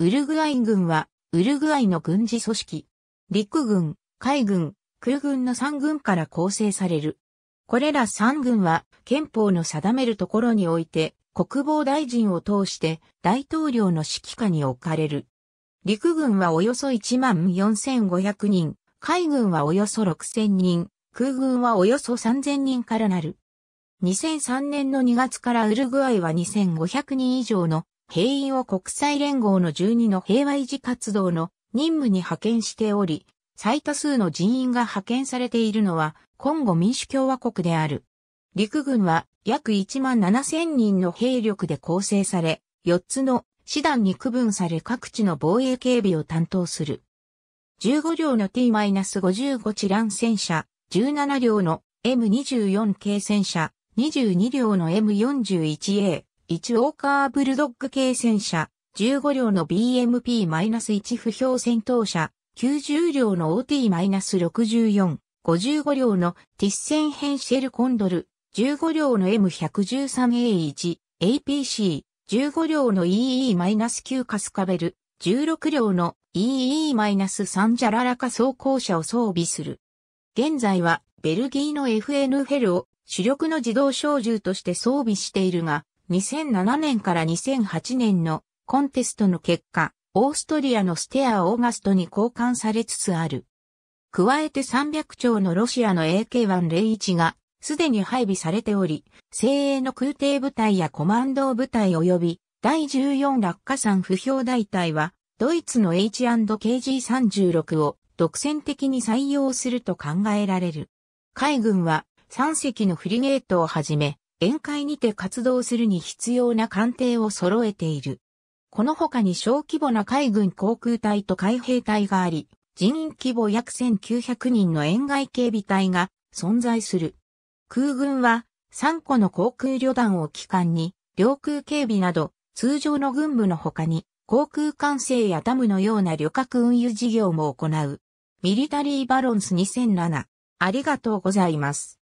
ウルグアイ軍は、ウルグアイの軍事組織。陸軍、海軍、空軍の3軍から構成される。これら3軍は、憲法の定めるところにおいて、国防大臣を通して大統領の指揮下に置かれる。陸軍はおよそ14,500人、海軍はおよそ6,000人、空軍はおよそ3,000人からなる。2003年の2月からウルグアイは2,500人以上の兵員を国際連合の12の平和維持活動の任務に派遣しており、最多数の人員が派遣されているのは、今後民主共和国である。陸軍は約1万7千人の兵力で構成され、4つの師団に区分され各地の防衛警備を担当する。15両の T-55 チラン戦車、17両の M24 軽戦車、22両の M41A、1ウォーカーブルドッグ系戦車、15両の BMP-1 不評戦闘車、90両の OT-64、55両のティッセンヘンシェルコンドル、15両の M113A1、APC、15両の EE-9 カスカベル、16両の EE-3 ジャララカ装甲車を装備する。現在はベルギーの FN フェルを主力の自動小銃として装備しているが、2007年から2008年のコンテストの結果、オーストリアのステア・オーガストに交換されつつある。加えて300兆のロシアの AK-101 がすでに配備されており、精鋭の空挺部隊やコマンド部隊及び第14落下山不評大隊は、ドイツの H&KG36 を独占的に採用すると考えられる。海軍は3隻のフリゲートをはじめ、宴会にて活動するに必要な艦艇を揃えている。この他に小規模な海軍航空隊と海兵隊があり、人員規模約1900人の沿外警備隊が存在する。空軍は3個の航空旅団を機関に、領空警備など通常の軍部の他に、航空管制やダムのような旅客運輸事業も行う。ミリタリーバロンス2007。ありがとうございます。